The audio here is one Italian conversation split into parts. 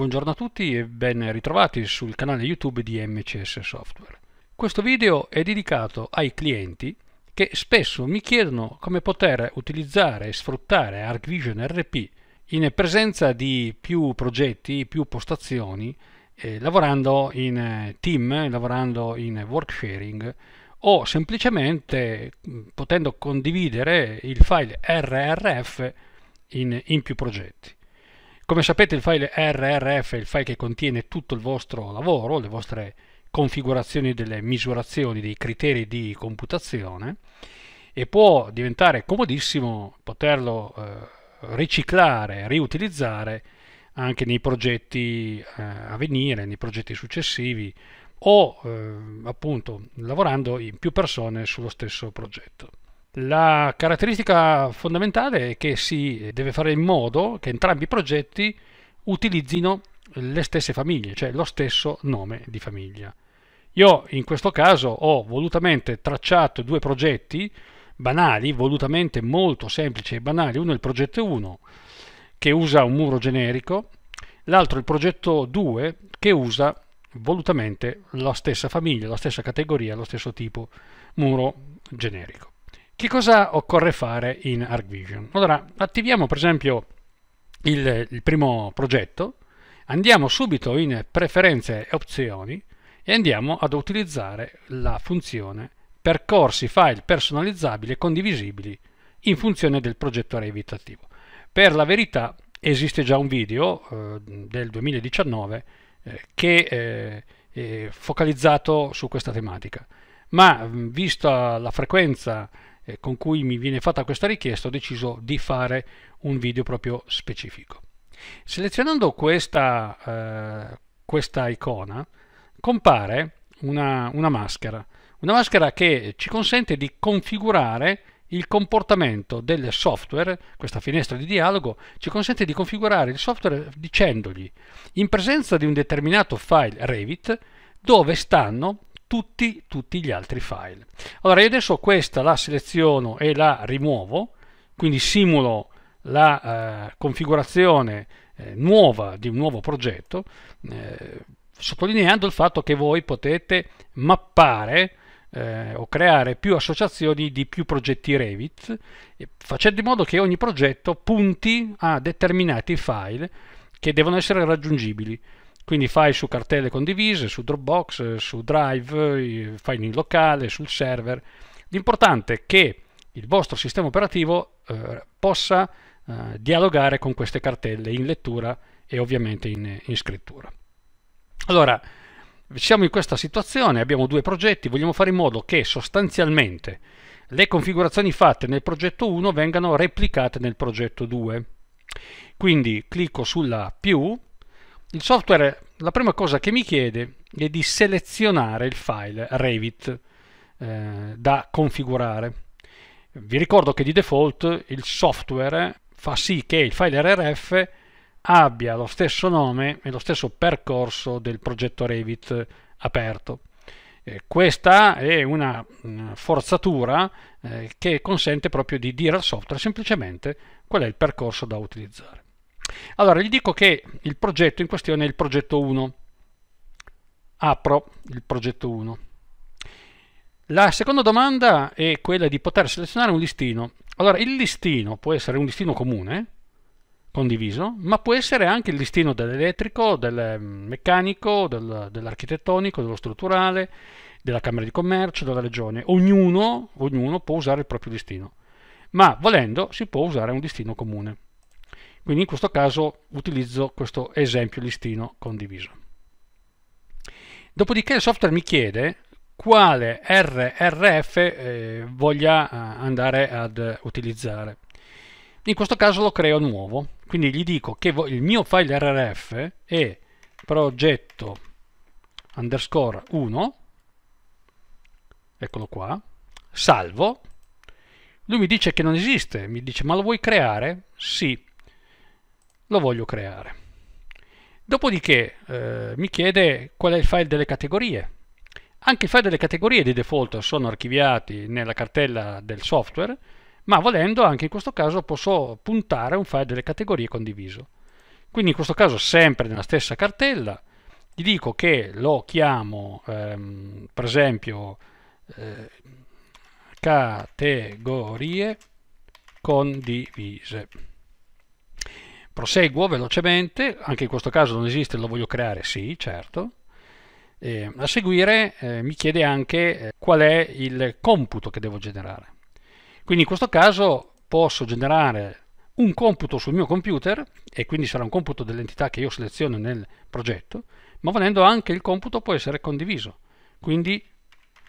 Buongiorno a tutti e ben ritrovati sul canale YouTube di MCS Software. Questo video è dedicato ai clienti che spesso mi chiedono come poter utilizzare e sfruttare ArcVision RP in presenza di più progetti, più postazioni, eh, lavorando in eh, team, lavorando in work sharing o semplicemente mm, potendo condividere il file RRF in, in più progetti. Come sapete il file RRF è il file che contiene tutto il vostro lavoro, le vostre configurazioni delle misurazioni, dei criteri di computazione e può diventare comodissimo poterlo eh, riciclare, riutilizzare anche nei progetti eh, a venire, nei progetti successivi o eh, appunto lavorando in più persone sullo stesso progetto. La caratteristica fondamentale è che si deve fare in modo che entrambi i progetti utilizzino le stesse famiglie, cioè lo stesso nome di famiglia. Io in questo caso ho volutamente tracciato due progetti banali, volutamente molto semplici e banali. Uno è il progetto 1 che usa un muro generico, l'altro è il progetto 2 che usa volutamente la stessa famiglia, la stessa categoria, lo stesso tipo muro generico. Che cosa occorre fare in ArcVision? Allora, attiviamo per esempio il, il primo progetto, andiamo subito in preferenze e opzioni e andiamo ad utilizzare la funzione percorsi file personalizzabili e condivisibili in funzione del progetto Revit attivo. Per la verità esiste già un video eh, del 2019 eh, che eh, è focalizzato su questa tematica, ma mh, vista la frequenza eh, con cui mi viene fatta questa richiesta ho deciso di fare un video proprio specifico. Selezionando questa, eh, questa icona compare una, una maschera, una maschera che ci consente di configurare il comportamento del software, questa finestra di dialogo, ci consente di configurare il software dicendogli in presenza di un determinato file Revit dove stanno tutti, tutti gli altri file. Allora io adesso questa la seleziono e la rimuovo, quindi simulo la eh, configurazione eh, nuova di un nuovo progetto, eh, sottolineando il fatto che voi potete mappare eh, o creare più associazioni di più progetti Revit, facendo in modo che ogni progetto punti a determinati file che devono essere raggiungibili quindi fai su cartelle condivise, su Dropbox, su Drive, fai in locale, sul server. L'importante è che il vostro sistema operativo eh, possa eh, dialogare con queste cartelle in lettura e ovviamente in, in, scrittura. Allora, siamo in questa situazione, abbiamo due progetti, vogliamo fare in modo che sostanzialmente le configurazioni fatte nel progetto 1 vengano replicate nel progetto 2. Quindi clicco sulla più, il software, la prima cosa che mi chiede è di selezionare il file Revit eh, da configurare. Vi ricordo che di default il software fa sì che il file RRF abbia lo stesso nome e lo stesso percorso del progetto Revit aperto. Eh, questa è una forzatura eh, che consente proprio di dire al software semplicemente qual è il percorso da utilizzare. Allora, gli dico che il progetto in questione è il progetto 1. Apro il progetto 1. La seconda domanda è quella di poter selezionare un listino. Allora, il listino può essere un listino comune, condiviso, ma può essere anche il listino dell'elettrico, del meccanico, del, dell'architettonico, dello strutturale, della Camera di Commercio, della Regione. Ognuno, ognuno può usare il proprio listino, ma volendo si può usare un listino comune. Quindi in questo caso utilizzo questo esempio listino condiviso. Dopodiché il software mi chiede quale RRF eh, voglia eh, andare ad utilizzare. In questo caso lo creo nuovo, quindi gli dico che il mio file RRF è progetto underscore 1, eccolo qua, salvo, lui mi dice che non esiste, mi dice ma lo vuoi creare? Sì, lo voglio creare. Dopodiché eh, mi chiede qual è il file delle categorie. Anche i file delle categorie di default sono archiviati nella cartella del software, ma volendo anche in questo caso posso puntare un file delle categorie condiviso. Quindi in questo caso sempre nella stessa cartella, gli dico che lo chiamo ehm, per esempio eh, categorie condivise proseguo velocemente, anche in questo caso non esiste, lo voglio creare, sì, certo. E eh, a seguire eh, mi chiede anche eh, qual è il computo che devo generare. Quindi in questo caso posso generare un computo sul mio computer e quindi sarà un computo dell'entità che io seleziono nel progetto, ma volendo anche il computo può essere condiviso. Quindi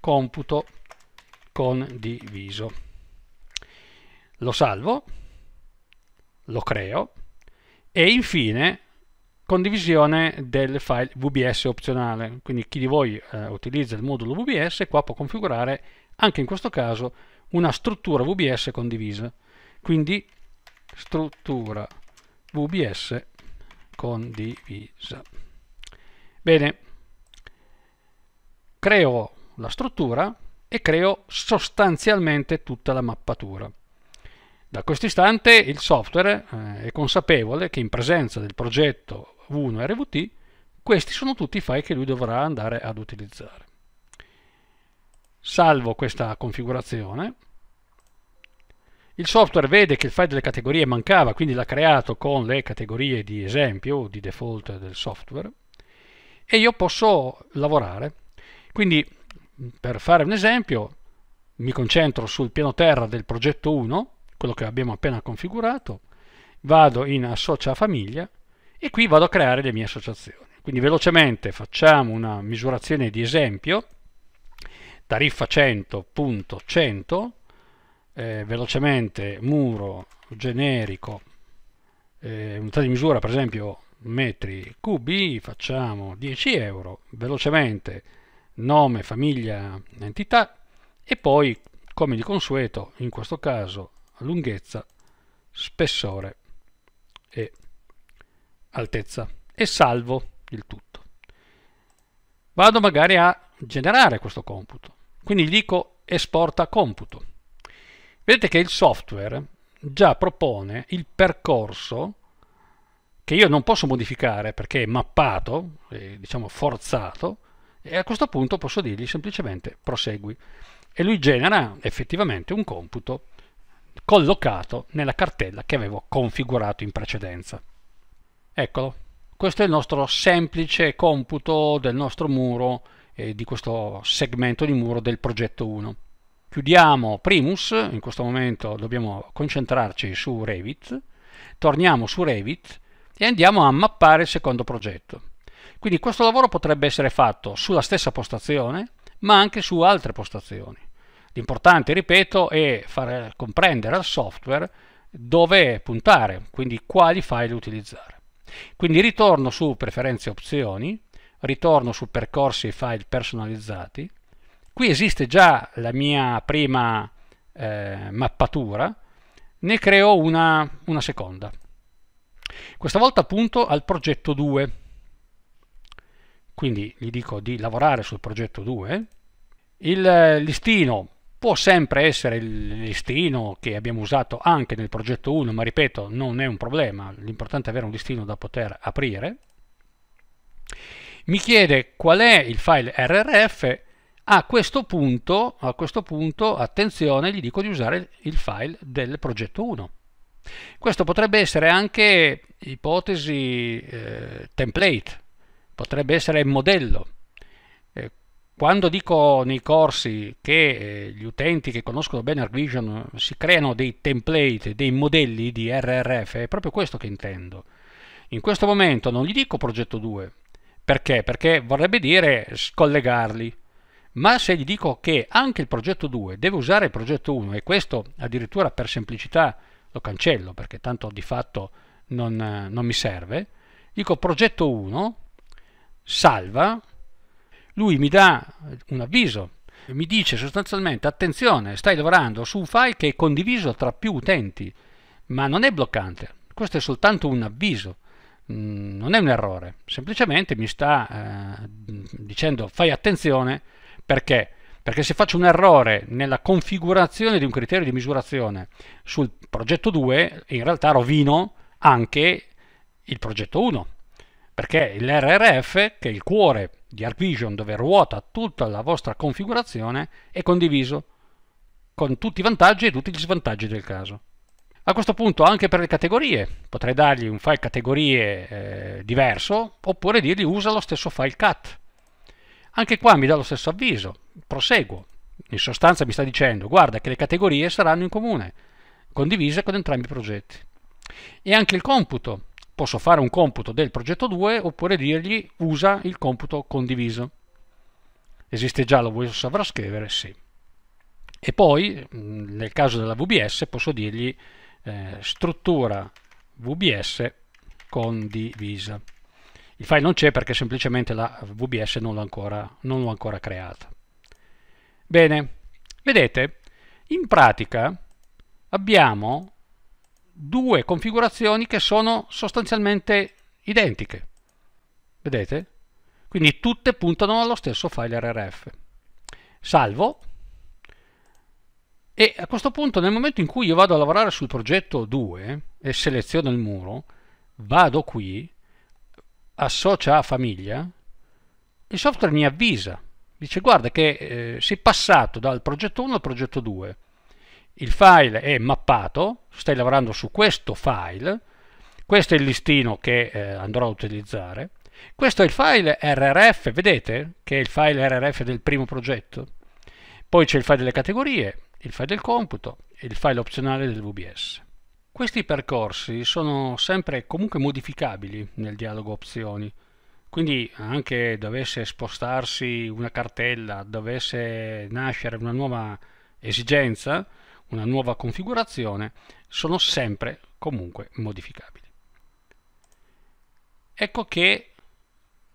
computo condiviso. Lo salvo, lo creo e infine condivisione del file VBS opzionale. Quindi chi di voi eh, utilizza il modulo VBS qua può configurare anche in questo caso una struttura VBS condivisa. Quindi struttura VBS condivisa. Bene, creo la struttura e creo sostanzialmente tutta la mappatura. Da questo istante il software eh, è consapevole che in presenza del progetto 1 RVT questi sono tutti i file che lui dovrà andare ad utilizzare. Salvo questa configurazione. Il software vede che il file delle categorie mancava, quindi l'ha creato con le categorie di esempio, di default del software, e io posso lavorare. Quindi, per fare un esempio, mi concentro sul piano terra del progetto 1, quello che abbiamo appena configurato, vado in associa a famiglia e qui vado a creare le mie associazioni. Quindi velocemente facciamo una misurazione di esempio, tariffa 100.100, eh, velocemente muro generico, eh, unità di misura per esempio metri cubi, facciamo 10 euro, velocemente nome, famiglia, entità e poi come di consueto in questo caso lunghezza, spessore e altezza e salvo il tutto. Vado magari a generare questo computo, quindi gli dico esporta computo. Vedete che il software già propone il percorso che io non posso modificare perché è mappato, è, diciamo forzato, e a questo punto posso dirgli semplicemente prosegui. E lui genera effettivamente un computo collocato nella cartella che avevo configurato in precedenza. Eccolo, questo è il nostro semplice computo del nostro muro, eh, di questo segmento di muro del progetto 1. Chiudiamo Primus, in questo momento dobbiamo concentrarci su Revit, torniamo su Revit e andiamo a mappare il secondo progetto. Quindi questo lavoro potrebbe essere fatto sulla stessa postazione, ma anche su altre postazioni. L'importante, ripeto, è far comprendere al software dove puntare, quindi quali file utilizzare. Quindi ritorno su preferenze e opzioni, ritorno su percorsi e file personalizzati. Qui esiste già la mia prima eh, mappatura, ne creo una, una seconda. Questa volta appunto al progetto 2. Quindi gli dico di lavorare sul progetto 2. Il listino Può sempre essere il listino che abbiamo usato anche nel progetto 1, ma ripeto, non è un problema, l'importante è avere un listino da poter aprire. Mi chiede qual è il file RRF, a questo punto, a questo punto attenzione, gli dico di usare il file del progetto 1. Questo potrebbe essere anche ipotesi eh, template, potrebbe essere modello, quando dico nei corsi che eh, gli utenti che conoscono bene Arc eh, si creano dei template, dei modelli di RRF, è proprio questo che intendo. In questo momento non gli dico progetto 2, perché? Perché vorrebbe dire scollegarli. Ma se gli dico che anche il progetto 2 deve usare il progetto 1 e questo addirittura per semplicità lo cancello perché tanto di fatto non, eh, non mi serve, dico progetto 1, salva, lui mi dà un avviso, mi dice sostanzialmente attenzione, stai lavorando su un file che è condiviso tra più utenti, ma non è bloccante, questo è soltanto un avviso, mm, non è un errore, semplicemente mi sta eh, dicendo fai attenzione perché? Perché se faccio un errore nella configurazione di un criterio di misurazione sul progetto 2, in realtà rovino anche il progetto 1, perché l'RRF, che è il cuore di ArcVision dove ruota tutta la vostra configurazione è condiviso con tutti i vantaggi e tutti gli svantaggi del caso. A questo punto anche per le categorie potrei dargli un file categorie eh, diverso oppure dirgli usa lo stesso file cat. Anche qua mi dà lo stesso avviso, proseguo. In sostanza mi sta dicendo guarda che le categorie saranno in comune, condivise con entrambi i progetti. E anche il computo posso fare un computo del progetto 2 oppure dirgli usa il computo condiviso. Esiste già, lo vuoi sovrascrivere? Sì. E poi, mm, nel caso della VBS, posso dirgli eh, struttura VBS condivisa. Il file non c'è perché semplicemente la VBS non l'ho ancora, ancora creata. Bene, vedete, in pratica abbiamo due configurazioni che sono sostanzialmente identiche. Vedete? Quindi tutte puntano allo stesso file RRF. Salvo. E a questo punto, nel momento in cui io vado a lavorare sul progetto 2 e seleziono il muro, vado qui, associa a famiglia, il software mi avvisa, dice guarda che eh, è passato dal progetto 1 al progetto 2, il file è mappato, stai lavorando su questo file, questo è il listino che eh, andrò a utilizzare, questo è il file RRF, vedete che è il file RRF del primo progetto, poi c'è il file delle categorie, il file del computo e il file opzionale del VBS. Questi percorsi sono sempre comunque modificabili nel dialogo opzioni, quindi anche dovesse spostarsi una cartella, dovesse nascere una nuova esigenza, una nuova configurazione, sono sempre comunque modificabili. Ecco che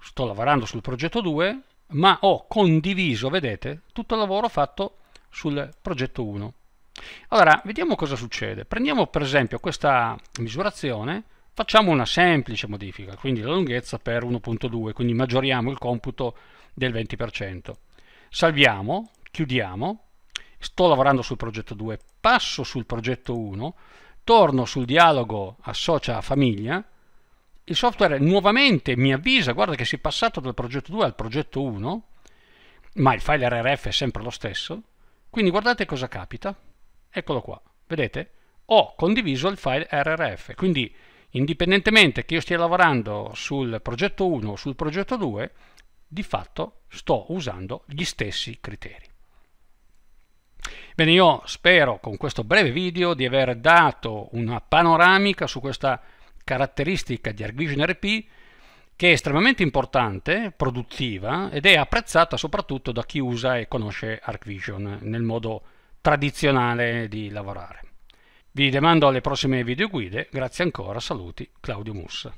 sto lavorando sul progetto 2, ma ho condiviso, vedete, tutto il lavoro fatto sul progetto 1. Allora, vediamo cosa succede. Prendiamo per esempio questa misurazione, facciamo una semplice modifica, quindi la lunghezza per 1.2, quindi maggioriamo il computo del 20%. Salviamo, chiudiamo sto lavorando sul progetto 2, passo sul progetto 1, torno sul dialogo associa famiglia, il software nuovamente mi avvisa, guarda che si è passato dal progetto 2 al progetto 1, ma il file RRF è sempre lo stesso, quindi guardate cosa capita, eccolo qua, vedete? Ho condiviso il file RRF, quindi indipendentemente che io stia lavorando sul progetto 1 o sul progetto 2, di fatto sto usando gli stessi criteri. Bene, io spero con questo breve video di aver dato una panoramica su questa caratteristica di ArcVision RP che è estremamente importante, produttiva ed è apprezzata soprattutto da chi usa e conosce ArcVision nel modo tradizionale di lavorare. Vi demando alle prossime videoguide, grazie ancora, saluti, Claudio Mussa.